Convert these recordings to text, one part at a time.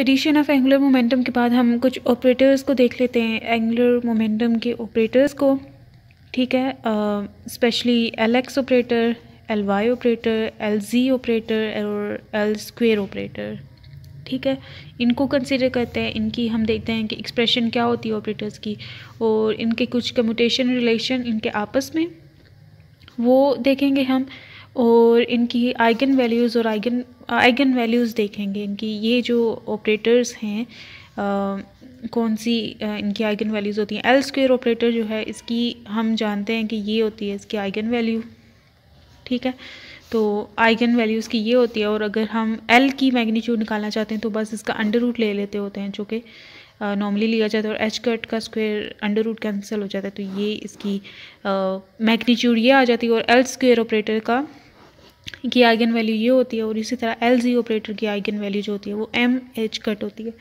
addition of angular momentum के बाद हम कुछ ऑपरेटर्स को देख लेते हैं एंगुलर मोमेंटम के ऑपरेटर्स को ठीक है specially L X operator L Y operator L Z operator और एल स्क्वेयर ऑपरेटर ठीक है इनको कंसिडर करते हैं इनकी हम देखते हैं कि एक्सप्रेशन क्या होती है ऑपरेटर्स की और इनके कुछ कम्यूटेशन रिलेशन इनके आपस में वो देखेंगे हम और इनकी आइगन वैल्यूज़ और आइगन आइगन वैल्यूज़ देखेंगे इनकी ये जो ऑपरेटर्स हैं कौन सी इनकी आइगन वैल्यूज़ होती हैं एल स्क्वेयर ऑपरेटर जो है इसकी हम जानते हैं कि ये होती है इसकी आइगन वैल्यू ठीक है तो आइगन वैल्यूज़ की ये होती है और अगर हम एल की मैग्नीट्यूड निकालना चाहते हैं तो बस इसका अंडर रूट ले लेते होते हैं जो कि नॉर्मली लिया जाता है और एच कट का स्क्वायर अंडर रूट कैंसिल हो जाता है तो ये इसकी मैग्नीट्यूड ये आ जाती है और एल स्क्वेयर ऑपरेटर का की आइगन वैल्यू ये होती है और इसी तरह एल जी ऑपरेटर की आइगन वैल्यू जो होती है वो एम एच कट होती है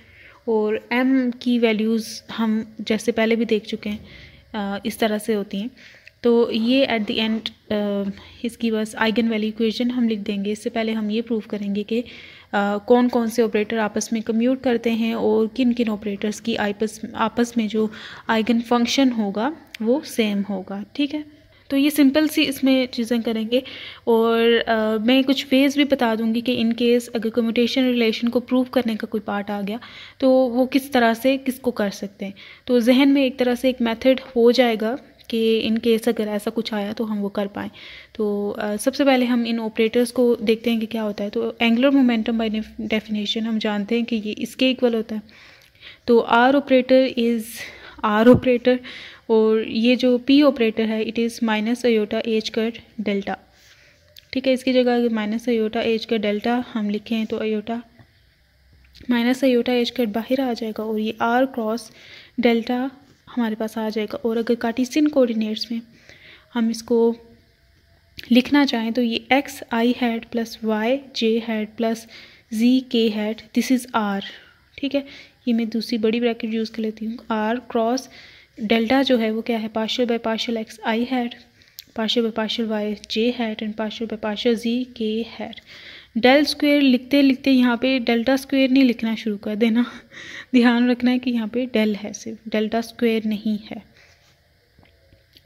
और एम की वैल्यूज़ हम जैसे पहले भी देख चुके हैं इस तरह से होती हैं तो ये एट द एंड इसकी बस आइगन वैल्यू इक्वेशन हम लिख देंगे इससे पहले हम ये प्रूव करेंगे कि कौन कौन से ऑपरेटर आपस में कम्यूट करते हैं और किन किन ऑपरेटर्स की आपस आपस में जो आइगन फंक्शन होगा वो सेम होगा ठीक है तो ये सिंपल सी इसमें चीज़ें करेंगे और आ, मैं कुछ वेज भी बता दूंगी कि इन केस अगर कम्यूटेशन रिलेशन को प्रूव करने का कोई पार्ट आ गया तो वो किस तरह से किसको कर सकते हैं तो जहन में एक तरह से एक मेथड हो जाएगा कि इन केस अगर ऐसा कुछ आया तो हम वो कर पाएँ तो आ, सबसे पहले हम इन ऑपरेटर्स को देखते हैं कि क्या होता है तो एंगुलर मोमेंटम बाई डेफिनेशन हम जानते हैं कि ये इसके इक्वल होता है तो R operator is R operator और ये जो पी ऑपरेटर है it is minus iota H कर डेल्टा ठीक है इसकी जगह अगर माइनस अयोटा एच कर डेल्टा हम लिखें तो अयोटा माइनस अयोटा एच कर बाहर आ जाएगा और ये आर क्रॉस डेल्टा हमारे पास आ जाएगा और अगर कार्टिसियन कोऑर्डिनेट्स में हम इसको लिखना चाहें तो ये X I hat plus Y J hat plus Z K hat this is are ठीक है ये मैं दूसरी बड़ी ब्रैकेट यूज़ कर लेती हूँ आर क्रॉस डेल्टा जो है वो क्या है partial by partial X I hat partial by partial Y J hat and partial by partial Z K hat del square लिखते लिखते यहाँ पे डेल्टा स्क्वेयर नहीं लिखना शुरू कर देना ध्यान रखना है कि यहाँ पे डेल है सिर्फ डेल्टा स्क्वेयर नहीं है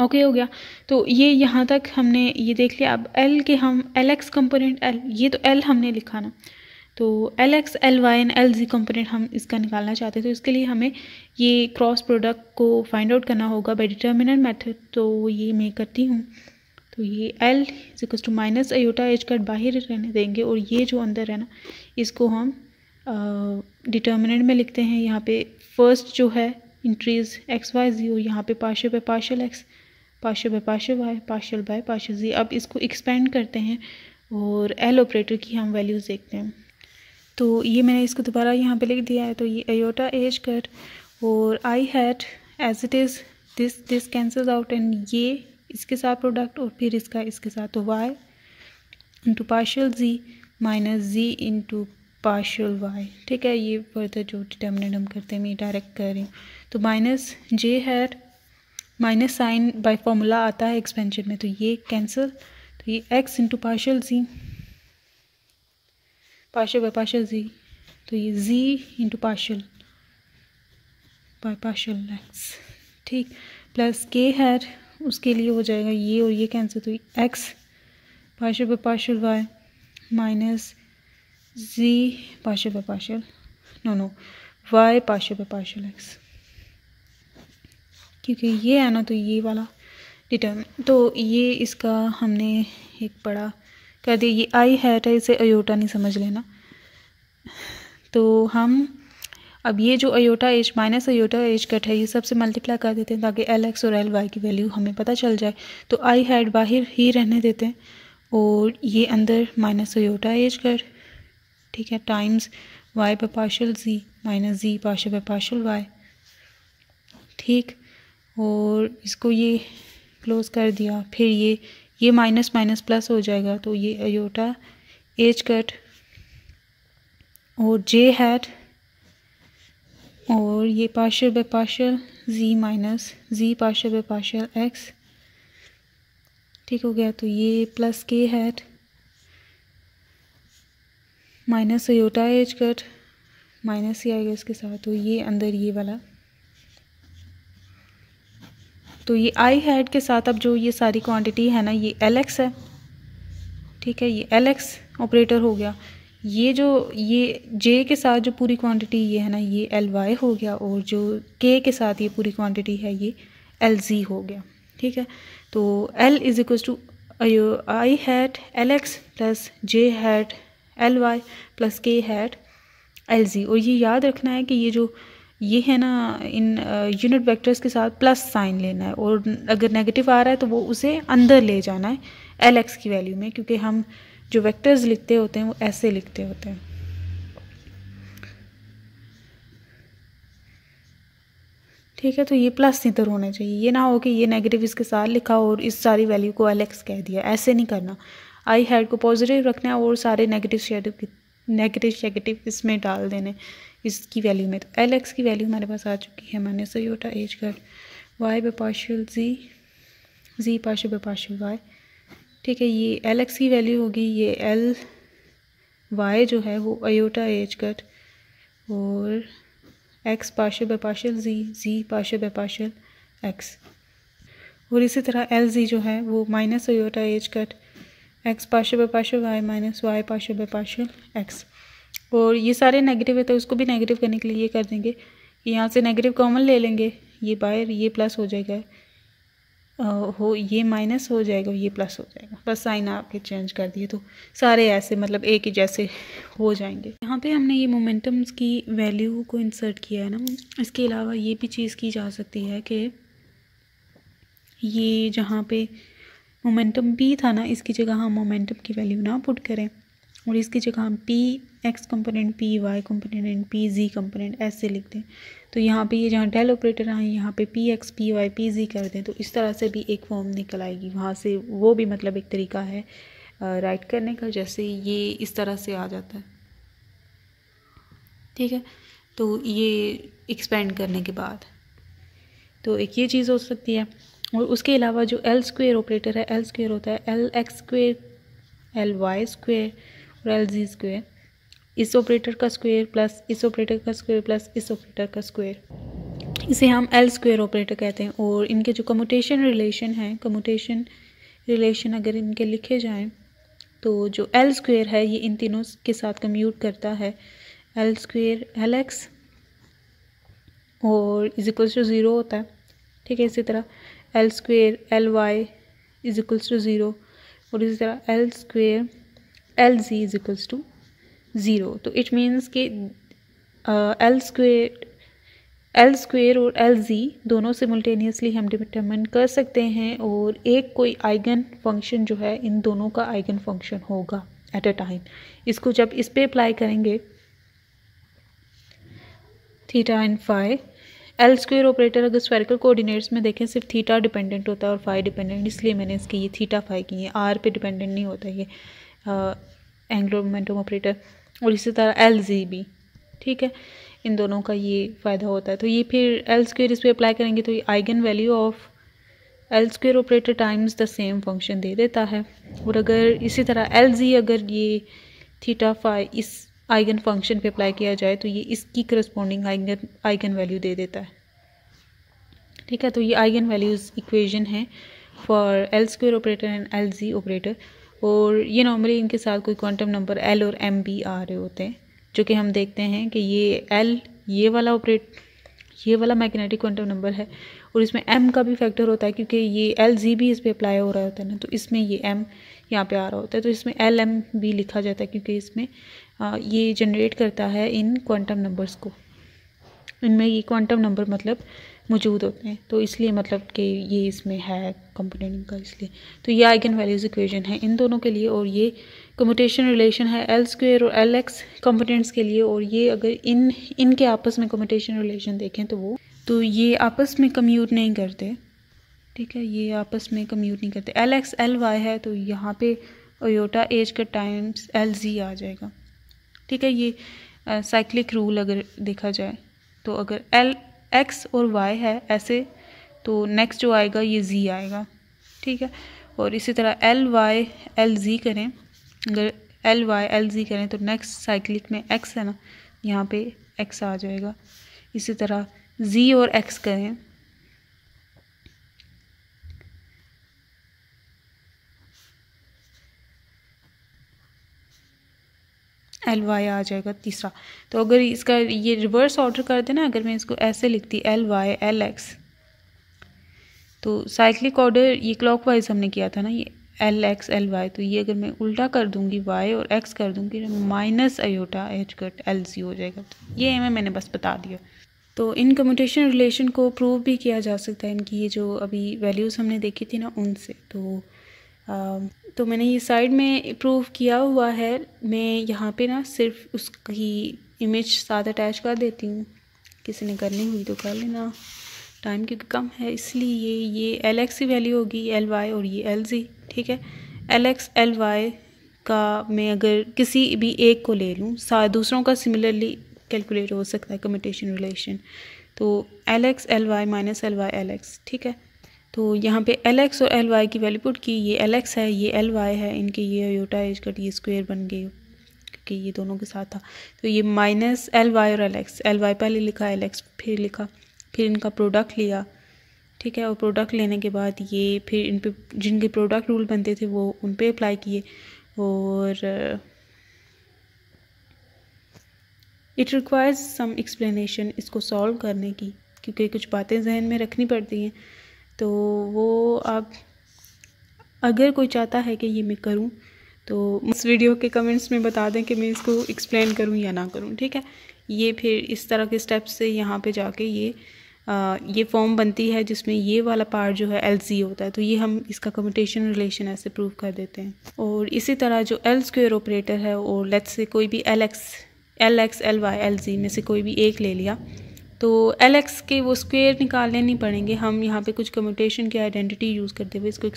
ओके okay, हो गया तो ये यहाँ तक हमने ये देख लिया अब एल के हम एल एक्स कंपोनेंट एल ये तो एल हमने लिखा ना तो L X L Y and L Z component हम इसका निकालना चाहते हैं तो इसके लिए हमें ये क्रॉस प्रोडक्ट को फाइंड आउट करना होगा बाई डिटर्मिनेंट मैथड तो ये मैं करती हूँ तो ये L is equals to minus iota H cut बाहर रहने देंगे और ये जो अंदर है ना इसको हम डिटर्मिनेंट में लिखते हैं यहाँ पे फर्स्ट जो है इंट्रीज एक्स वाई जी और यहाँ पे partial by partial X partial by partial Y partial by partial Z अब इसको एक्सपेंड करते हैं और एल ऑपरेटर की हम वैल्यूज़ देखते हैं तो ये मैंने इसको दोबारा यहाँ पे लिख दिया है तो ये अयोटा एज कट और I hat as it is this this cancel out and ये इसके साथ प्रोडक्ट और फिर इसका इसके साथ तो Y into partial Z minus Z into partial Y ठीक है ये फर्दर जो डिटर्मिनेट हम करते हैं मैं डायरेक्ट कर रही हूँ तो minus J hat minus sign by formula आता है एक्सपेंशन में तो ये कैंसिल तो ये X into partial Z partial by partial Z तो ये Z into partial by partial X ठीक प्लस के है उसके लिए हो जाएगा ये और ये कैंसिल तो X partial by partial Y minus Z partial by partial no no Y partial by partial X क्योंकि ये है ना तो ये वाला डिटर्म तो ये इसका हमने एक बड़ा कह दिए ये आई हैट है इसे अयोटा नहीं समझ लेना तो हम अब ये जो iota H minus iota H cut है ये सबसे मल्टीप्लाई कर देते हैं ताकि एल एक्स और एल वाई की वैल्यू हमें पता चल जाए तो आई हैड बाहर ही रहने देते हैं और ये अंदर माइनस अयोटा एज कट ठीक है टाइम्स वाई पर partial Z minus Z partial पर पार्शल वाई ठीक और इसको ये क्लोज़ कर दिया फिर ये ये माइनस माइनस प्लस हो जाएगा तो ये अयोटा एज कट और जे हैट और ये partial by partial Z minus Z partial by partial X ठीक हो गया तो ये plus K hat minus iota H cut minus ही आएगा इसके साथ तो ये अंदर ये वाला तो ये आई हेड के साथ अब जो ये सारी क्वांटिटी है ना ये एल एक्स है ठीक है ये एल एक्स ऑपरेटर हो गया ये जो ये जे के साथ जो पूरी क्वांटिटी ये है ना ये एल वाई हो गया और जो के के साथ ये पूरी क्वांटिटी है ये एल जी हो गया ठीक है तो L is equal to I hat L X plus J hat L Y plus K hat L Z और ये याद रखना है कि ये जो ये है ना इन यूनिट वेक्टर्स के साथ प्लस साइन लेना है और अगर नेगेटिव आ रहा है तो वो उसे अंदर ले जाना है एल एक्स की वैल्यू में क्योंकि हम जो वेक्टर्स लिखते होते हैं वो ऐसे लिखते होते हैं ठीक है तो ये प्लस इधर होना चाहिए ये ना हो कि ये नेगेटिव इसके साथ लिखा और इस सारी वैल्यू को एल एक्स कह दिया ऐसे नहीं करना आई हेड को पॉजिटिव रखना है और सारे नेगेटिव शेगेटिव नेगेटिव शेगेटिव इसमें डाल देने इसकी वैल्यू में तो एल एक्स की वैल्यू हमारे पास आ चुकी है माइनस ओटा एच कर Y partial Z Z partial partial Y ठीक है ये एल एक्स की वैल्यू होगी ये एल वाई जो है वो अयोटा एच कट और X partial by partial Z Z partial by partial X और इसी तरह एल जी जो है वो minus iota H cut X partial by partial Y minus Y partial by partial X और ये सारे नेगेटिव है तो उसको भी नेगेटिव करने के लिए ये कर देंगे कि यहाँ से नेगेटिव कॉमन ले लेंगे ये बायर ये प्लस हो जाएगा हो ये माइनस हो जाएगा ये प्लस हो जाएगा बस साइन आपके चेंज कर दिए तो सारे ऐसे मतलब एक ही जैसे हो जाएंगे यहाँ पे हमने ये मोमेंटम्स की वैल्यू को इंसर्ट किया है ना इसके अलावा ये भी चीज़ की जा सकती है कि ये जहाँ पे मोमेंटम पी था ना इसकी जगह हम मोमेंटम की वैल्यू ना पुट करें और इसकी जगह हम P X component P Y component and P Z component ऐसे लिख दें तो यहाँ पे ये जहाँ डेल ऑपरेटर आए यहाँ पे P X P Y P Z कर दें तो इस तरह से भी एक फॉर्म निकल आएगी वहाँ से वो भी मतलब एक तरीका है राइट करने का जैसे ये इस तरह से आ जाता है ठीक है तो ये एक्सपेंड करने के बाद तो एक ये चीज़ हो सकती है और उसके अलावा जो एल स्क्वेयर ऑपरेटर है एल स्क्वेयर होता है L X square L Y square और एल जी स्क्वेयर इस ऑपरेटर का स्क्वायर प्लस इस ऑपरेटर का स्क्वायर प्लस इस ऑपरेटर का स्क्वायर इसे हम एल स्क्वायर ऑपरेटर कहते हैं और इनके जो कम्यूटेशन रिलेशन हैं कम्यूटेशन रिलेशन अगर इनके लिखे जाएं तो जो एल स्क्वायर है ये इन तीनों के साथ कम्यूट करता है एल स्क्वेयर एल एक्स और इज इक्वल्स टू ज़ीरो होता है ठीक है इसी तरह L square L Y is equals to zero और इसी तरह L square L Z is equals to zero तो इट मीन्स कि एल स्क्वेयर एल स्क्वेयर और एल जी दोनों सिमल्टेनियसली हम डिटर्मन कर सकते हैं और एक कोई आइगन फंक्शन जो है इन दोनों का आइगन फंक्शन होगा एट अ टाइम इसको जब इस पर अप्लाई करेंगे theta and phi L square operator अगर स्वेरिकल कोऑर्डिनेट्स में देखें सिर्फ थीटा डिपेंडेंट होता है और फाइव डिपेंडेंट इसलिए मैंने इसकी ये थीटा फाइव की है आर पे डिपेंडेंट नहीं होता ये एंगुलर मोमेंटम ऑपरेटर और इसी तरह एल जी भी ठीक है इन दोनों का ये फ़ायदा होता है तो ये फिर एल स्क्वेयर इस पर अप्लाई करेंगे तो ये eigen value of L square operator times the same function दे देता है और अगर इसी तरह एल जी अगर ये थीटा फाइव इस आइगन फंक्शन पे अप्लाई किया जाए तो ये इसकी करस्पॉन्डिंग आइगन आइगन वैल्यू दे देता है ठीक है तो ये आइगन वैल्यूज़ इक्वेजन है for L square operator and L Z operator और ये नॉर्मली इनके साथ कोई क्वांटम नंबर एल और एम भी आ रहे होते हैं जो कि हम देखते हैं कि ये एल ये वाला ऑपरेट ये वाला मैग्नेटिक क्वांटम नंबर है और इसमें एम का भी फैक्टर होता है क्योंकि ये एल जी भी इस पर अप्लाई हो रहा होता है ना तो इसमें ये एम यहाँ पे आ रहा होता है तो इसमें एल एम भी लिखा जाता है क्योंकि इसमें ये जनरेट करता है इन क्वांटम नंबर्स को इनमें ये क्वांटम नंबर मतलब मौजूद होते हैं तो इसलिए मतलब कि ये इसमें है कंपोनेंट का इसलिए तो ये आइगन वैल्यूज़ इक्वेशन है इन दोनों के लिए और ये कम्यूटेशन रिलेशन है एल स्क्वेयर और एल एक्स कंपोनेंट्स के लिए और ये अगर इन इनके आपस में कम्यूटेशन रिलेशन देखें तो वो तो ये आपस में कम्यूट नहीं करते ठीक है ये आपस में कम्यूट नहीं करते एल एक्स एल वाई है तो यहाँ पे ओयोटा एज का टाइम्स एल जी आ जाएगा ठीक है ये साइक्लिक रूल अगर देखा जाए तो अगर एल एक्स और वाई है ऐसे तो नेक्स्ट जो आएगा ये जी आएगा ठीक है और इसी तरह एल वाई एल जी करें अगर एल वाई एल जी करें तो नेक्स्ट साइक्लिक में एक्स है ना यहाँ पे एक्स आ जाएगा इसी तरह जी और एक्स करें एल वाई आ जाएगा तीसरा तो अगर इसका ये रिवर्स ऑर्डर कर देना अगर मैं इसको ऐसे लिखती एल वाई एल एक्स तो साइक्लिक ऑर्डर ये क्लॉकवाइज हमने किया था ना ये एल एक्स एल वाई तो ये अगर मैं उल्टा कर दूंगी वाई और एक्स कर दूंगी minus iota H cut L Z हो जाएगा तो ये हमें मैंने बस बता दिया तो इन कम्यूटेशन रिलेशन को प्रूव भी किया जा सकता है इनकी ये जो अभी वैल्यूज़ हमने देखी थी ना उनसे तो तो मैंने ये साइड में प्रूव किया हुआ है मैं यहाँ पे ना सिर्फ उसकी इमेज साथ अटैच कर देती हूँ किसी ने करनी हुई तो कर लेना टाइम क्योंकि कम है इसलिए ये ये एल एक्स की वैल्यू होगी एल वाई और ये एल जी ठीक है एल एक्स एल वाई का मैं अगर किसी भी एक को ले लूँ दूसरों का सिमिलरली कैलकुलेट हो सकता है कम्यूटेशन रिलेशन तो L X L Y minus L Y L X ठीक है तो यहाँ पे एल एक्स और एल वाई की वैल्यू पुट की ये एल एक्स है ये एल वाई है इनके ये योटा एज कट ये स्क्वेयर बन गई क्योंकि ये दोनों के साथ था तो ये माइनस एल वाई और एल एक्स एल वाई पहले लिखा एल एक्स फिर लिखा फिर इनका प्रोडक्ट लिया ठीक है और प्रोडक्ट लेने के बाद ये फिर इन पर जिनके प्रोडक्ट रूल बनते थे वो उन पर अप्लाई किए और इट रिक्वायर्स सम एक्सप्लेनेशन इसको सॉल्व करने की क्योंकि कुछ बातें जहन में रखनी पड़ती हैं तो वो आप अगर कोई चाहता है कि ये मैं करूँ तो इस वीडियो के कमेंट्स में बता दें कि मैं इसको एक्सप्लेन करूँ या ना करूँ ठीक है ये फिर इस तरह के स्टेप्स से यहाँ पे जाके ये आ, ये फॉर्म बनती है जिसमें ये वाला पार्ट जो है एल जी होता है तो ये हम इसका कम्यूटेशन रिलेशन ऐसे प्रूव कर देते हैं और इसी तरह जो एल स्क्र ऑपरेटर है और लेट्स से कोई भी L X L X L Y L Z में से कोई भी एक ले लिया तो एल एक्स के वो स्क्वेयर निकालने नहीं पड़ेंगे हम यहाँ पे कुछ कम्यूटेशन की आइडेंटिटी यूज़ करते हुए इसको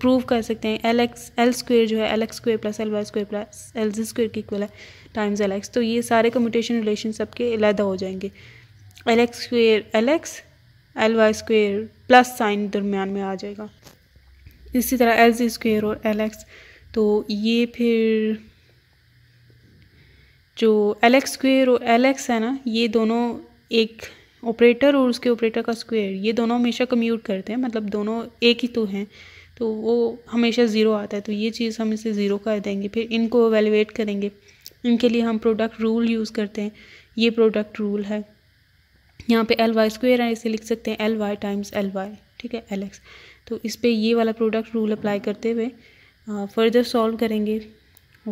प्रूव कर सकते हैं एल एक्स एल स्क्वेयर जो है L X square plus L Y square plus L Z square की इक्वल है टाइम्स एल एक्स तो ये सारे कम्यूटेशन रिलेशन सबके अलहदा हो जाएंगे L X square L X L Y square plus sign दरमियान में आ जाएगा इसी तरह एल जी स्क्वेयर और एल एक्स तो ये फिर जो एल एक्स स्क्वेयर और एल एक्स है ना ये दोनों एक ऑपरेटर और उसके ऑपरेटर का स्क्वायर ये दोनों हमेशा कम्यूट करते हैं मतलब दोनों एक ही तो हैं तो वो हमेशा ज़ीरो आता है तो ये चीज़ हम इसे ज़ीरो कर देंगे फिर इनको एवेलुएट करेंगे इनके लिए हम प्रोडक्ट रूल यूज़ करते हैं ये प्रोडक्ट रूल है यहाँ पे एल वाई स्क्वेयर है इसे लिख सकते हैं L Y times L Y ठीक है एल एक्स तो इस पर ये वाला प्रोडक्ट रूल अप्लाई करते हुए फर्दर सॉल्व करेंगे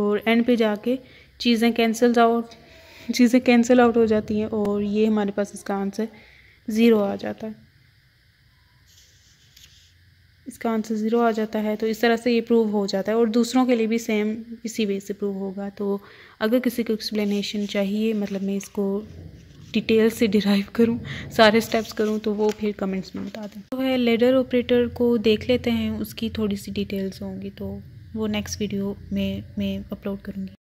और एंड पे जाके चीज़ें कैंसल्स आउट चीज़ें कैंसिल आउट हो जाती हैं और ये हमारे पास इसका आंसर ज़ीरो आ जाता है इसका आंसर ज़ीरो आ जाता है तो इस तरह से ये प्रूव हो जाता है और दूसरों के लिए भी सेम इसी वे से प्रूव होगा तो अगर किसी को एक्सप्लेनेशन चाहिए मतलब मैं इसको डिटेल से डिराइव करूं सारे स्टेप्स करूं तो वो फिर कमेंट्स में बता दें तो है लेडर ऑपरेटर को देख लेते हैं उसकी थोड़ी सी डिटेल्स होंगी तो वो नेक्स्ट वीडियो में मैं अपलोड करूँगी